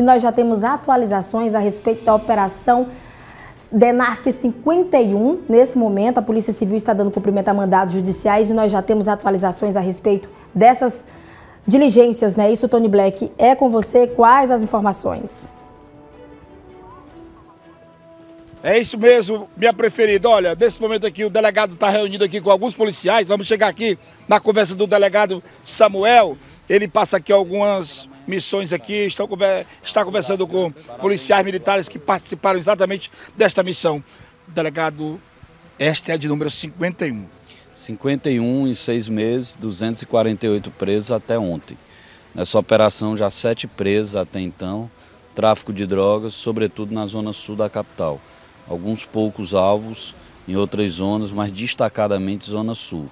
e nós já temos atualizações a respeito da operação DENARC 51. Nesse momento, a Polícia Civil está dando cumprimento a mandados judiciais e nós já temos atualizações a respeito dessas diligências, né? Isso, Tony Black, é com você. Quais as informações? É isso mesmo, minha preferida. Olha, nesse momento aqui o delegado está reunido aqui com alguns policiais. Vamos chegar aqui na conversa do delegado Samuel. Ele passa aqui algumas missões aqui, está, está conversando com policiais militares que participaram exatamente desta missão. Delegado, esta é de número 51. 51 em seis meses, 248 presos até ontem. Nessa operação já sete presos até então, tráfico de drogas, sobretudo na zona sul da capital. Alguns poucos alvos em outras zonas, mas destacadamente zona sul.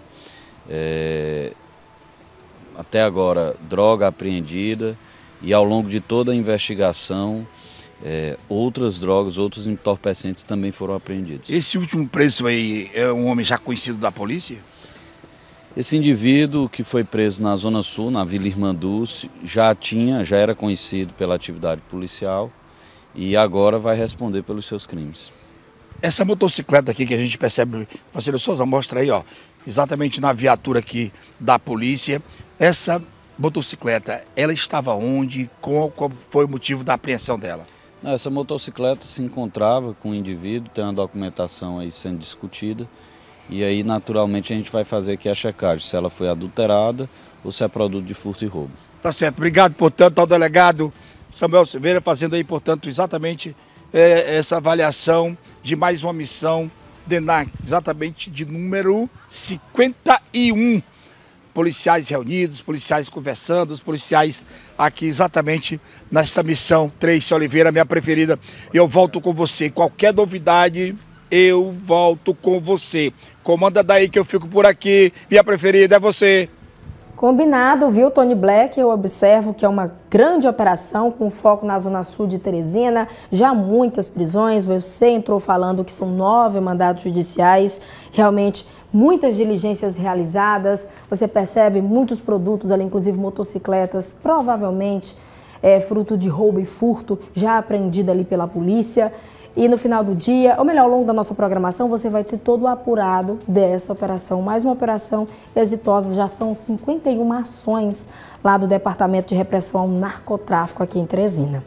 É, até agora, droga apreendida e ao longo de toda a investigação, é, outras drogas, outros entorpecentes também foram apreendidos. Esse último preso aí é um homem já conhecido da polícia? Esse indivíduo que foi preso na Zona Sul, na Vila Irmanduz, já tinha, já era conhecido pela atividade policial e agora vai responder pelos seus crimes. Essa motocicleta aqui que a gente percebe, Facílio Souza, mostra aí, ó exatamente na viatura aqui da polícia. Essa motocicleta, ela estava onde? Qual, qual foi o motivo da apreensão dela? Essa motocicleta se encontrava com o um indivíduo, tem uma documentação aí sendo discutida. E aí, naturalmente, a gente vai fazer aqui a checagem, se ela foi adulterada ou se é produto de furto e roubo. Tá certo. Obrigado, portanto, ao delegado Samuel Silveira, fazendo aí, portanto, exatamente é, essa avaliação de mais uma missão DENAC, exatamente de número 51. Policiais reunidos, policiais conversando, os policiais aqui exatamente nesta missão. Tracy Oliveira, minha preferida. Eu volto com você. Qualquer novidade, eu volto com você. Comanda daí que eu fico por aqui. Minha preferida é você. Combinado, viu, Tony Black? Eu observo que é uma grande operação com foco na Zona Sul de Teresina, já muitas prisões. Você entrou falando que são nove mandados judiciais. Realmente, muitas diligências realizadas. Você percebe muitos produtos ali, inclusive motocicletas, provavelmente é, fruto de roubo e furto, já apreendido ali pela polícia. E no final do dia, ou melhor, ao longo da nossa programação, você vai ter todo o apurado dessa operação. Mais uma operação exitosa, já são 51 ações lá do Departamento de Repressão ao Narcotráfico aqui em Teresina.